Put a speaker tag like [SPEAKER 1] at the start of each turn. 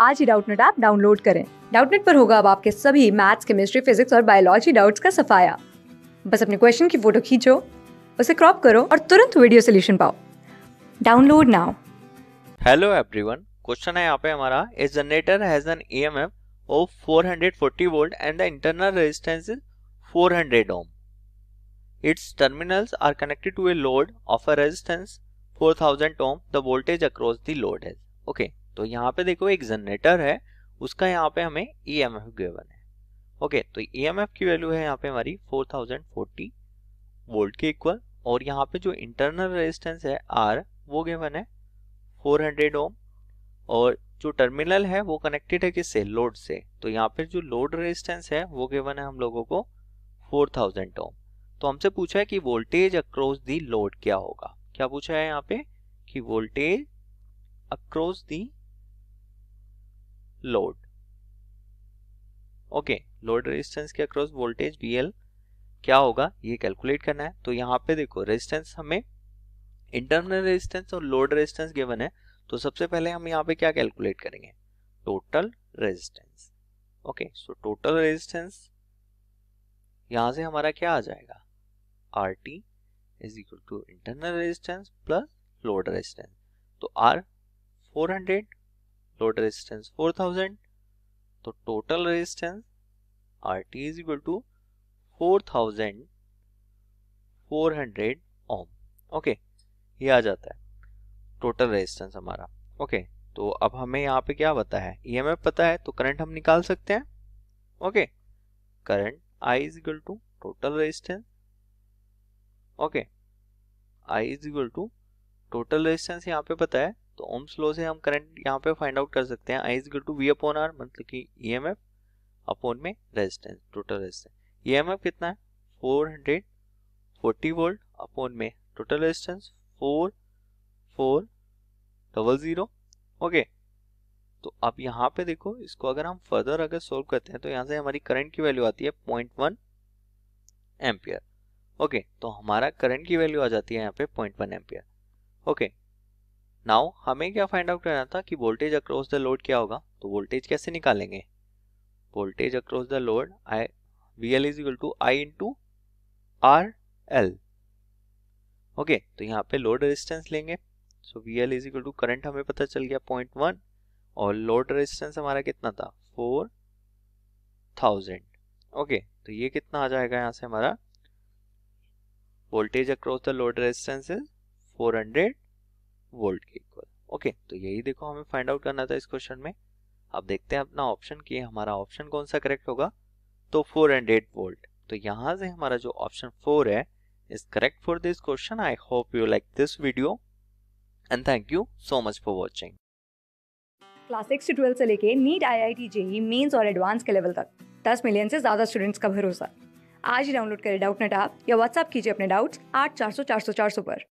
[SPEAKER 1] आज ही Doubtnut app download करें डाउटनेट पर होगा अब आपके सभी मैथ्स केमिस्ट्री फिजिक्स और बायोलॉजी डाउट्स का सफाया बस अपने क्वेश्चन की फोटो खींचो उसे क्रॉप करो और तुरंत वीडियो सोल्यूशन पाओ download now hello everyone question है यहाँ पे हमारा a generator has an EMF of 440 volt and the internal resistance is 400 ohm. Its terminals are connected to a load of a resistance 4000 ohm. The voltage across the load is okay. तो यहाँ पे देखो एक generator है उसका यहाँ पे हमें ई एम एफ गिवन है ओके तो ई एम एफ की वैल्यू है यहाँ पे हमारी फोर थाउजेंड फोर्टी वोल्ट के इक्वल और यहाँ पे जो इंटरनल रेजिस्टेंस है आर वो गिवन है फोर हंड्रेड ओम और जो टर्मिनल है वो कनेक्टेड है किससे लोड से तो यहाँ पे जो लोड रेजिस्टेंस है वो गिवन है हम लोगों को 4000 ओम तो हमसे पूछा है कि वोल्टेज अक्रॉस दी लोड क्या होगा क्या पूछा है यहाँ पे कि voltage across the load. Okay load resistance के अक्रॉस वोल्टेज बी क्या होगा ये कैलकुलेट करना है तो यहाँ पे देखो रेजिस्टेंस हमें इंटरनल रेजिस्टेंस और लोड रेजिस्टेंस गिवन है तो सबसे पहले हम यहाँ पे क्या कैलकुलेट करेंगे total resistance okay so total resistance यहां से हमारा क्या आ जाएगा R T is equal to internal resistance plus load resistance तो R four hundred load resistance 4000 तो total resistance R T is equal to four thousand four hundred ohm okay ये आ जाता है टोटल रेजिस्टेंस हमारा ओके okay, तो अब हमें यहाँ पे क्या पता है ई e पता है तो करंट हम निकाल सकते हैं okay current I is equal to total resistance okay I is equal to total resistance यहाँ पे पता है तो ओम्स लॉ से हम करंट यहाँ पे फाइंड आउट कर सकते हैं I is to V upon R मतलब कि ई एम एफ अपोन में resistance total resistance E M F कितना है four hundred forty volt upon में total resistance four four double zero okay तो अब यहाँ पे देखो इसको अगर हम फर्दर अगर सोल्व करते हैं तो यहाँ से हमारी करंट की वैल्यू आती है पॉइंट वन एम्पियर ओके तो हमारा करंट की वैल्यू आ जाती है यहाँ पे point one ampere okay now हमें क्या फाइंड आउट करना था कि वोल्टेज अक्रॉस द लोड क्या होगा तो वोल्टेज कैसे निकालेंगे voltage across the load I V L is equal to I to R L okay तो यहाँ पे लोड रेजिस्टेंस लेंगे so V L is equal to current हमें पता चल गया पॉइंट वन और लोड रेजिस्टेंस हमारा कितना था फोर थाउजेंड ओके तो ये कितना आ जाएगा यहाँ से हमारा voltage across the load resistance is four hundred volt के इक्वल ओके तो यही देखो हमें फाइंड आउट करना था इस क्वेश्चन में अब देखते हैं अपना ऑप्शन कि हमारा ऑप्शन कौन सा करेक्ट होगा तो फोर एंड एट वोल्ट तो यहाँ से हमारा जो ऑप्शन फोर है is correct for this question I hope you like this video and thank you so much for watching class six से ट्वेल्थ से लेके NEET I I T JEE Mains और एडवांस के लेवल तक दस million से ज्यादा स्टूडेंट्स का भरोसा आज ही डाउनलोड करें डाउट नेट आप या व्हाट्सअप कीजिए अपने डाउट्स आठ चार सौ चार सौ चार सौ पर